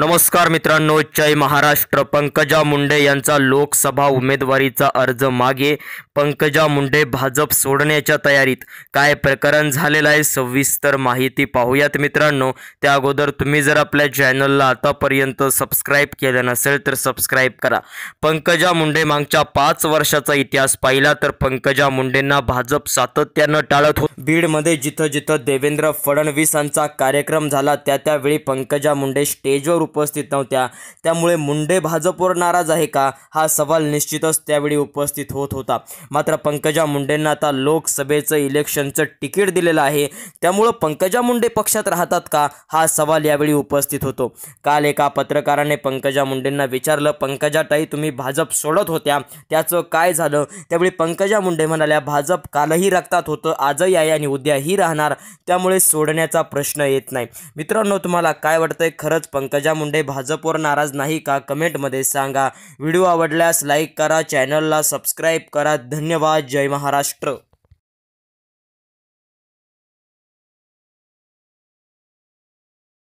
नमस्कार मित्रांनो जय महाराष्ट्र पंकजा मुंडे यांचा लोकसभा उमेदवारीचा अर्ज मागे पंकजा मुंडे भाजप सोडण्याच्या तयारीत काय प्रकरण झालेलं आहे सविस्तर माहिती पाहूयात मित्रांनो त्या अगोदर तुम्ही जर आपल्या चॅनलला आतापर्यंत सबस्क्राईब केलं नसेल तर सबस्क्राईब करा पंकजा मुंडे मागच्या पाच वर्षाचा इतिहास पाहिला तर पंकजा मुंडेंना भाजप सातत्यानं टाळत होत बीडमध्ये जिथं जिथं देवेंद्र फडणवीसांचा कार्यक्रम झाला त्या त्यावेळी पंकजा मुंडे स्टेजवर उपस्थित नव्हत्या त्यामुळे मुंडे भाजपवर नाराज आहे का हा सवाल निश्चितच त्यावेळी उपस्थित होत होता मात्र पंकजा मुंडेंना आता लोकसभेचं इलेक्शनचं तिकीट दिलेलं आहे त्यामुळं पंकजा मुंडे पक्षात राहतात का हा सवाल यावेळी उपस्थित होतो काल एका पत्रकाराने पंकजा मुंडेंना विचारलं पंकजा ताई तुम्ही भाजप सोडत होत्या त्याचं काय झालं त्यावेळी पंकजा मुंडे म्हणाल्या भाजप कालही रक्तात होतं आजही आहे आणि उद्याही राहणार त्यामुळे सोडण्याचा प्रश्न येत नाही मित्रांनो तुम्हाला काय वाटतंय खरंच पंकजा मुंडे भाजपवर नाराज नाही का कमेंटमध्ये सांगा व्हिडिओ आवडल्यास लाईक करा चॅनलला सबस्क्राईब करा धन्यवाद जय महाराष्ट्र